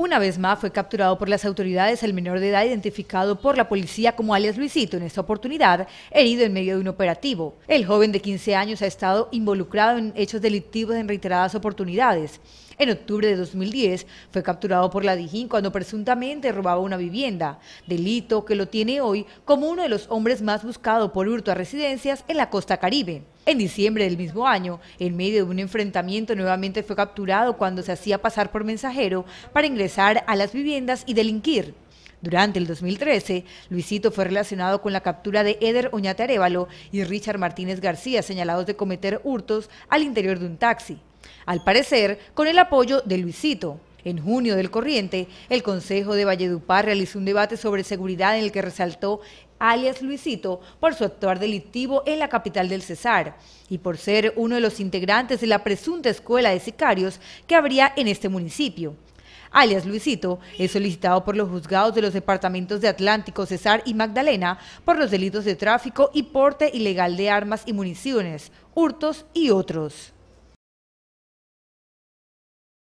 Una vez más fue capturado por las autoridades el menor de edad identificado por la policía como alias Luisito, en esta oportunidad herido en medio de un operativo. El joven de 15 años ha estado involucrado en hechos delictivos en reiteradas oportunidades. En octubre de 2010 fue capturado por la Dijín cuando presuntamente robaba una vivienda, delito que lo tiene hoy como uno de los hombres más buscados por hurto a residencias en la costa caribe. En diciembre del mismo año, en medio de un enfrentamiento, nuevamente fue capturado cuando se hacía pasar por mensajero para ingresar a las viviendas y delinquir. Durante el 2013, Luisito fue relacionado con la captura de Eder Oñate Arevalo y Richard Martínez García, señalados de cometer hurtos al interior de un taxi. Al parecer, con el apoyo de Luisito. En junio del corriente, el Consejo de Valledupar realizó un debate sobre seguridad en el que resaltó alias Luisito, por su actuar delictivo en la capital del Cesar y por ser uno de los integrantes de la presunta escuela de sicarios que habría en este municipio. Alias Luisito es solicitado por los juzgados de los departamentos de Atlántico, Cesar y Magdalena por los delitos de tráfico y porte ilegal de armas y municiones, hurtos y otros.